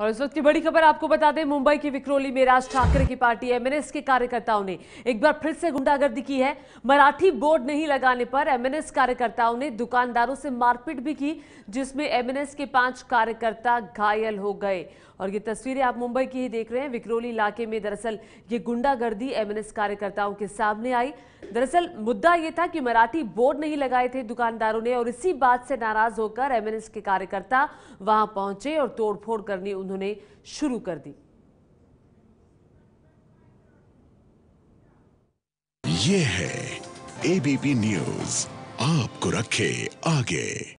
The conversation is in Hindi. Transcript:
और इस वक्त की बड़ी खबर आपको बता दें मुंबई की विक्रोली में राज ठाकरे की पार्टी एमएनएस के कार्यकर्ताओं ने एक बार फिर से गुंडागर्दी की है मराठी बोर्ड नहीं लगाने पर एमएनएस कार्यकर्ताओं ने दुकानदारों से मारपीट भी की जिसमें एमएनएस के पांच कार्यकर्ता घायल हो गए और ये तस्वीरें आप मुंबई की ही देख रहे हैं विक्रोली इलाके में दरअसल ये गुंडागर्दी एमएनएस कार्यकर्ताओं के सामने आई दरअसल मुद्दा ये था कि मराठी बोर्ड नहीं लगाए थे दुकानदारों ने और इसी बात से नाराज होकर एमएनएस के कार्यकर्ता वहां पहुंचे और तोड़फोड़ करनी उन्होंने शुरू कर दी ये है एबीपी न्यूज आपको रखे आगे